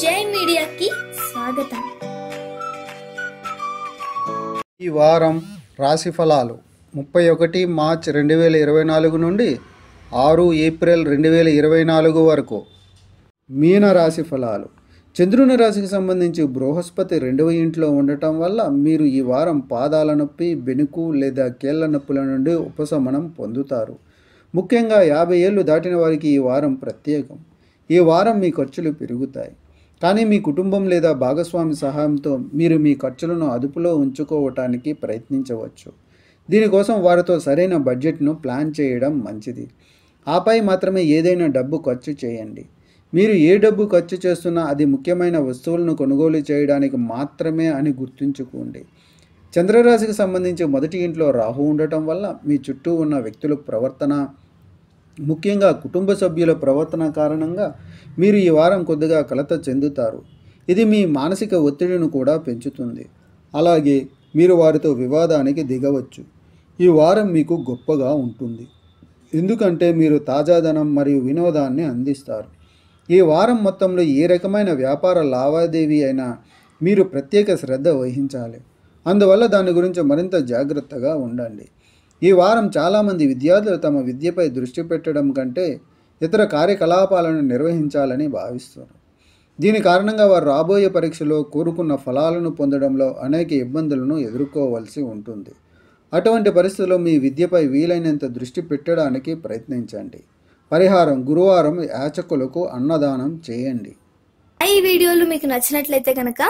స్వాగతం ఈ వారం రాశి ఫలాలు ముప్పై ఒకటి మార్చ్ రెండు వేల ఇరవై నాలుగు నుండి ఆరు ఏప్రిల్ రెండు వేల ఇరవై నాలుగు వరకు మీన రాశి ఫలాలు చంద్రుని రాశికి సంబంధించి బృహస్పతి రెండవ ఇంట్లో ఉండటం వల్ల మీరు ఈ వారం పాదాల నొప్పి బెనుకు లేదా కేళ్ల నొప్పుల నుండి ఉపశమనం పొందుతారు ముఖ్యంగా యాభై ఏళ్ళు దాటిన వారికి ఈ వారం ప్రత్యేకం ఈ వారం మీ ఖర్చులు పెరుగుతాయి కానీ మీ కుటుంబం లేదా భాగస్వామి సహాయంతో మీరు మీ ఖర్చులను అదుపులో ఉంచుకోవటానికి ప్రయత్నించవచ్చు దీనికోసం వారితో సరైన బడ్జెట్ను ప్లాన్ చేయడం మంచిది ఆపై మాత్రమే ఏదైనా డబ్బు ఖర్చు చేయండి మీరు ఏ డబ్బు ఖర్చు చేస్తున్నా అది ముఖ్యమైన వస్తువులను కొనుగోలు చేయడానికి మాత్రమే అని గుర్తుంచుకోండి చంద్రరాశికి సంబంధించి మొదటి ఇంట్లో రాహు ఉండటం వల్ల మీ చుట్టూ ఉన్న వ్యక్తుల ప్రవర్తన ముఖ్యంగా కుటుంబ సభ్యుల ప్రవర్తన కారణంగా మీరు ఈ వారం కొద్దిగా కలత చెందుతారు ఇది మీ మానసిక ఒత్తిడిని కూడా పెంచుతుంది అలాగే మీరు వారితో వివాదానికి దిగవచ్చు ఈ వారం మీకు గొప్పగా ఉంటుంది ఎందుకంటే మీరు తాజాదనం మరియు వినోదాన్ని అందిస్తారు ఈ వారం మొత్తంలో ఏ రకమైన వ్యాపార లావాదేవీ అయినా మీరు ప్రత్యేక శ్రద్ధ వహించాలి అందువల్ల దాని గురించి మరింత జాగ్రత్తగా ఉండండి ఈ వారం చాలామంది విద్యార్థులు తమ విద్యపై దృష్టి పెట్టడం కంటే ఇతర కార్యకలాపాలను నిర్వహించాలని భావిస్తున్నారు దీని కారణంగా వారు రాబోయే పరీక్షలో కోరుకున్న ఫలాలను పొందడంలో అనేక ఇబ్బందులను ఎదుర్కోవలసి ఉంటుంది అటువంటి పరిస్థితుల్లో మీ విద్యపై వీలైనంత దృష్టి పెట్టడానికి ప్రయత్నించండి పరిహారం గురువారం యాచకులకు అన్నదానం చేయండి ఈ వీడియోలు మీకు నచ్చినట్లయితే కనుక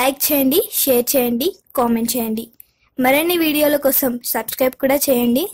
లైక్ చేయండి షేర్ చేయండి కామెంట్ చేయండి మరిన్ని వీడియోల కోసం సబ్స్క్రైబ్ కూడా చేయండి